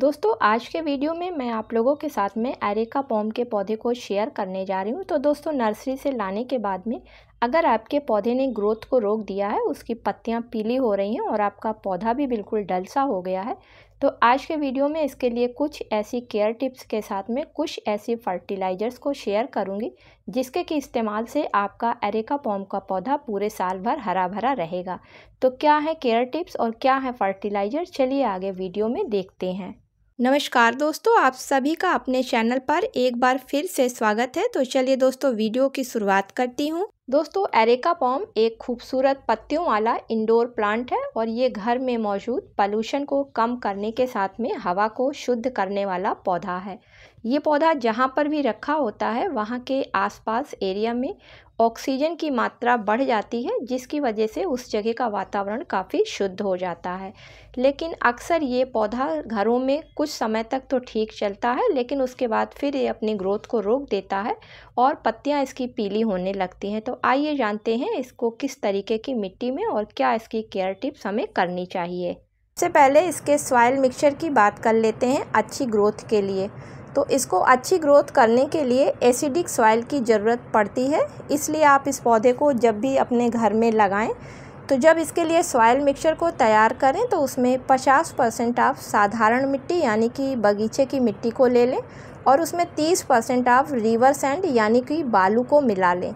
दोस्तों आज के वीडियो में मैं आप लोगों के साथ में एरेका पॉम के पौधे को शेयर करने जा रही हूँ तो दोस्तों नर्सरी से लाने के बाद में अगर आपके पौधे ने ग्रोथ को रोक दिया है उसकी पत्तियाँ पीली हो रही हैं और आपका पौधा भी बिल्कुल डल सा हो गया है तो आज के वीडियो में इसके लिए कुछ ऐसी केयर टिप्स के साथ में कुछ ऐसी फर्टिलाइज़र्स को शेयर करूँगी जिसके कि इस्तेमाल से आपका एरेका पॉम का पौधा पूरे साल भर हरा भरा रहेगा तो क्या है केयर टिप्स और क्या है फर्टिलाइज़र चलिए आगे वीडियो में देखते हैं नमस्कार दोस्तों आप सभी का अपने चैनल पर एक बार फिर से स्वागत है तो चलिए दोस्तों वीडियो की शुरुआत करती हूँ दोस्तों एरेका पॉम एक खूबसूरत पत्तियों वाला इंडोर प्लांट है और ये घर में मौजूद पॉल्यूशन को कम करने के साथ में हवा को शुद्ध करने वाला पौधा है ये पौधा जहाँ पर भी रखा होता है वहाँ के आसपास एरिया में ऑक्सीजन की मात्रा बढ़ जाती है जिसकी वजह से उस जगह का वातावरण काफ़ी शुद्ध हो जाता है लेकिन अक्सर ये पौधा घरों में कुछ समय तक तो ठीक चलता है लेकिन उसके बाद फिर ये अपनी ग्रोथ को रोक देता है और पत्तियां इसकी पीली होने लगती हैं तो आइए जानते हैं इसको किस तरीके की मिट्टी में और क्या इसकी केयर टिप्स हमें करनी चाहिए सबसे पहले इसके सॉयल मिक्सचर की बात कर लेते हैं अच्छी ग्रोथ के लिए तो इसको अच्छी ग्रोथ करने के लिए एसिडिक सॉइल की ज़रूरत पड़ती है इसलिए आप इस पौधे को जब भी अपने घर में लगाएं तो जब इसके लिए सॉयल मिक्सचर को तैयार करें तो उसमें 50 परसेंट आप साधारण मिट्टी यानी कि बगीचे की मिट्टी को ले लें और उसमें 30 परसेंट आप रिवर सैंड यानी कि बालू को मिला लें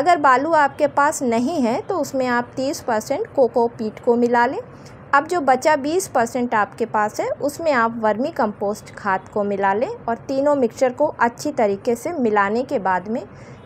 अगर बालू आपके पास नहीं है तो उसमें आप 30 परसेंट कोको पीट को मिला लें अब जो बचा 20 परसेंट आपके पास है उसमें आप वर्मी कंपोस्ट खाद को मिला लें और तीनों मिक्सचर को अच्छी तरीके से मिलाने के बाद में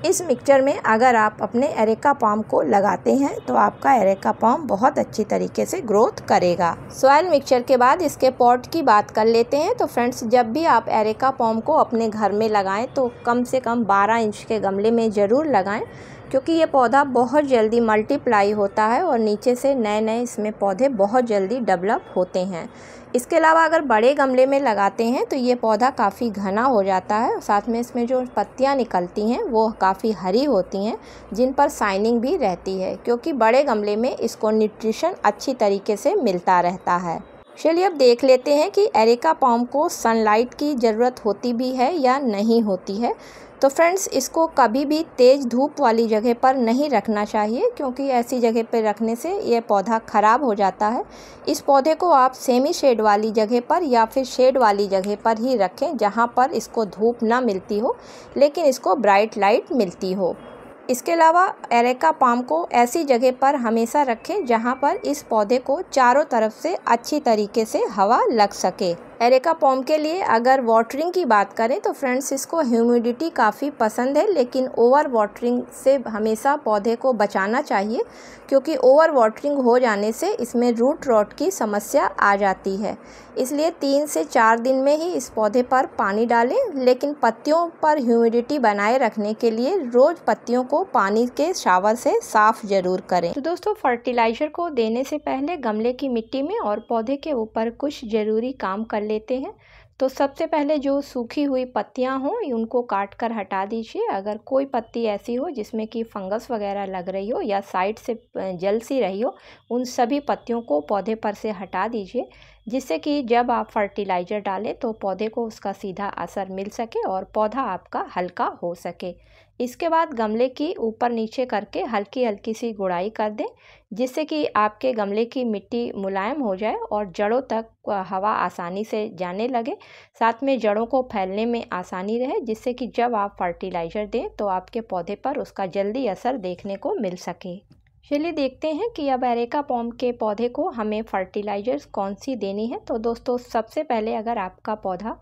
इस मिक्सचर में अगर आप अपने एरेका पाम को लगाते हैं तो आपका एरेका पाम बहुत अच्छी तरीके से ग्रोथ करेगा सॉयल मिक्सचर के बाद इसके पॉट की बात कर लेते हैं तो फ्रेंड्स जब भी आप एरेका पाम को अपने घर में लगाएं तो कम से कम 12 इंच के गमले में ज़रूर लगाएं क्योंकि ये पौधा बहुत जल्दी मल्टीप्लाई होता है और नीचे से नए नए इसमें पौधे बहुत जल्दी डेवलप होते हैं इसके अलावा अगर बड़े गमले में लगाते हैं तो ये पौधा काफ़ी घना हो जाता है साथ में इसमें जो पत्तियाँ निकलती हैं वो काफ़ी हरी होती हैं जिन पर साइनिंग भी रहती है क्योंकि बड़े गमले में इसको न्यूट्रिशन अच्छी तरीके से मिलता रहता है चलिए अब देख लेते हैं कि एरिका पॉम को सनलाइट की ज़रूरत होती भी है या नहीं होती है तो फ्रेंड्स इसको कभी भी तेज़ धूप वाली जगह पर नहीं रखना चाहिए क्योंकि ऐसी जगह पर रखने से यह पौधा ख़राब हो जाता है इस पौधे को आप सेमी शेड वाली जगह पर या फिर शेड वाली जगह पर ही रखें जहाँ पर इसको धूप ना मिलती हो लेकिन इसको ब्राइट लाइट मिलती हो इसके अलावा एरेका पाम को ऐसी जगह पर हमेशा रखें जहाँ पर इस पौधे को चारों तरफ से अच्छी तरीके से हवा लग सके एरेका पॉम के लिए अगर वाटरिंग की बात करें तो फ्रेंड्स इसको ह्यूमिडिटी काफ़ी पसंद है लेकिन ओवर वाटरिंग से हमेशा पौधे को बचाना चाहिए क्योंकि ओवर वाटरिंग हो जाने से इसमें रूट रॉट की समस्या आ जाती है इसलिए तीन से चार दिन में ही इस पौधे पर पानी डालें लेकिन पत्तियों पर ह्यूमिडिटी बनाए रखने के लिए रोज़ पत्तियों को पानी के शावर से साफ़ ज़रूर करें तो दोस्तों फर्टिलाइज़र को देने से पहले गमले की मिट्टी में और पौधे के ऊपर कुछ ज़रूरी काम कर लेते हैं तो सबसे पहले जो सूखी हुई पत्तियां हों उनको काट कर हटा दीजिए अगर कोई पत्ती ऐसी हो जिसमें कि फंगस वगैरह लग रही हो या साइड से जल सी रही हो उन सभी पत्तियों को पौधे पर से हटा दीजिए जिससे कि जब आप फर्टिलाइज़र डालें तो पौधे को उसका सीधा असर मिल सके और पौधा आपका हल्का हो सके इसके बाद गमले की ऊपर नीचे करके हल्की हल्की सी गुड़ाई कर दें जिससे कि आपके गमले की मिट्टी मुलायम हो जाए और जड़ों तक हवा आसानी से जाने लगे साथ में जड़ों को फैलने में आसानी रहे जिससे कि जब आप फर्टिलाइज़र दें तो आपके पौधे पर उसका जल्दी असर देखने को मिल सके चलिए देखते हैं कि अब एरेका पॉम के पौधे को हमें फर्टिलाइजर्स कौन सी देनी है तो दोस्तों सबसे पहले अगर आपका पौधा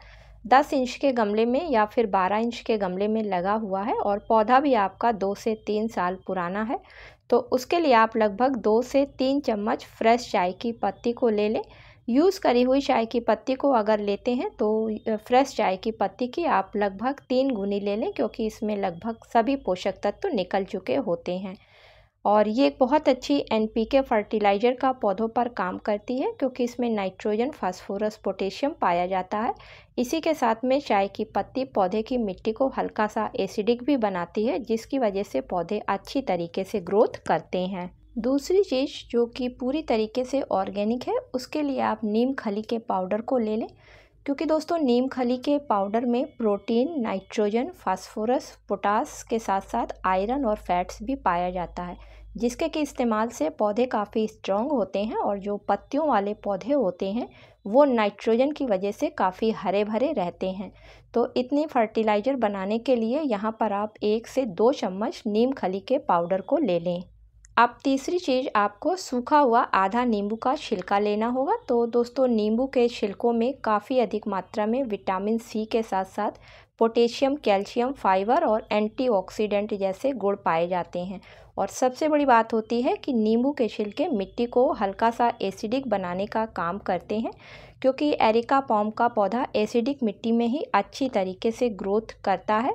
10 इंच के गमले में या फिर 12 इंच के गमले में लगा हुआ है और पौधा भी आपका दो से तीन साल पुराना है तो उसके लिए आप लगभग दो से तीन चम्मच फ्रेश चाय की पत्ती को ले लें यूज़ करी हुई चाय की पत्ती को अगर लेते हैं तो फ्रेश चाय की पत्ती की आप लगभग तीन गुनी ले लें क्योंकि इसमें लगभग सभी पोषक तत्व निकल चुके होते हैं और ये एक बहुत अच्छी एन पी के फर्टिलाइज़र का पौधों पर काम करती है क्योंकि इसमें नाइट्रोजन फास्फोरस पोटेशियम पाया जाता है इसी के साथ में चाय की पत्ती पौधे की मिट्टी को हल्का सा एसिडिक भी बनाती है जिसकी वजह से पौधे अच्छी तरीके से ग्रोथ करते हैं दूसरी चीज़ जो कि पूरी तरीके से ऑर्गेनिक है उसके लिए आप नीम खली के पाउडर को ले लें क्योंकि दोस्तों नीम खली के पाउडर में प्रोटीन नाइट्रोजन फास्फोरस पोटास के साथ साथ आयरन और फैट्स भी पाया जाता है जिसके के इस्तेमाल से पौधे काफ़ी स्ट्रॉन्ग होते हैं और जो पत्तियों वाले पौधे होते हैं वो नाइट्रोजन की वजह से काफ़ी हरे भरे रहते हैं तो इतनी फर्टिलाइज़र बनाने के लिए यहाँ पर आप एक से दो चम्मच नीम खली के पाउडर को ले लें अब तीसरी चीज़ आपको सूखा हुआ आधा नींबू का छिलका लेना होगा तो दोस्तों नींबू के छिलकों में काफ़ी अधिक मात्रा में विटामिन सी के साथ साथ पोटेशियम कैल्शियम फाइबर और एंटीऑक्सीडेंट जैसे गुड़ पाए जाते हैं और सबसे बड़ी बात होती है कि नींबू के छिलके मिट्टी को हल्का सा एसिडिक बनाने का काम करते हैं क्योंकि एरिका पॉम का पौधा एसिडिक मिट्टी में ही अच्छी तरीके से ग्रोथ करता है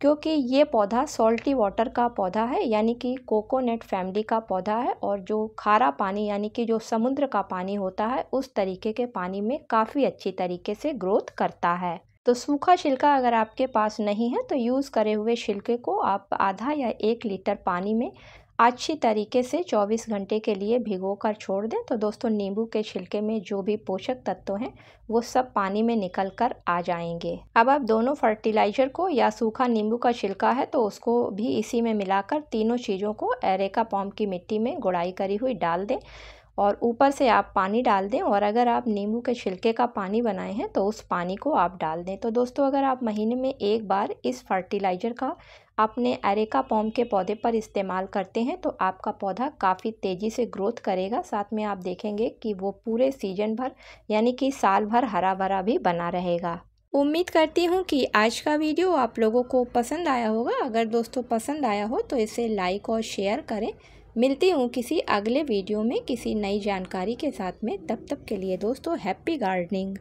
क्योंकि ये पौधा सॉल्टी वाटर का पौधा है यानी कि कोकोनट फैमिली का पौधा है और जो खारा पानी यानी कि जो समुद्र का पानी होता है उस तरीके के पानी में काफ़ी अच्छी तरीके से ग्रोथ करता है तो सूखा छिलका अगर आपके पास नहीं है तो यूज़ करे हुए छिलके को आप आधा या एक लीटर पानी में अच्छी तरीके से 24 घंटे के लिए भिगो कर छोड़ दें तो दोस्तों नींबू के छिलके में जो भी पोषक तत्व हैं वो सब पानी में निकल कर आ जाएंगे अब आप दोनों फर्टिलाइज़र को या सूखा नींबू का छिलका है तो उसको भी इसी में मिलाकर तीनों चीज़ों को एरेका पॉम की मिट्टी में गुड़ाई करी हुई डाल दें और ऊपर से आप पानी डाल दें और अगर आप नींबू के छिलके का पानी बनाए हैं तो उस पानी को आप डाल दें तो दोस्तों अगर आप महीने में एक बार इस फर्टिलाइज़र का अपने अरेका पॉम के पौधे पर इस्तेमाल करते हैं तो आपका पौधा काफ़ी तेज़ी से ग्रोथ करेगा साथ में आप देखेंगे कि वो पूरे सीजन भर यानी कि साल भर हरा भरा भी बना रहेगा उम्मीद करती हूँ कि आज का वीडियो आप लोगों को पसंद आया होगा अगर दोस्तों पसंद आया हो तो इसे लाइक और शेयर करें मिलती हूँ किसी अगले वीडियो में किसी नई जानकारी के साथ में तब तक के लिए दोस्तों हैप्पी गार्डनिंग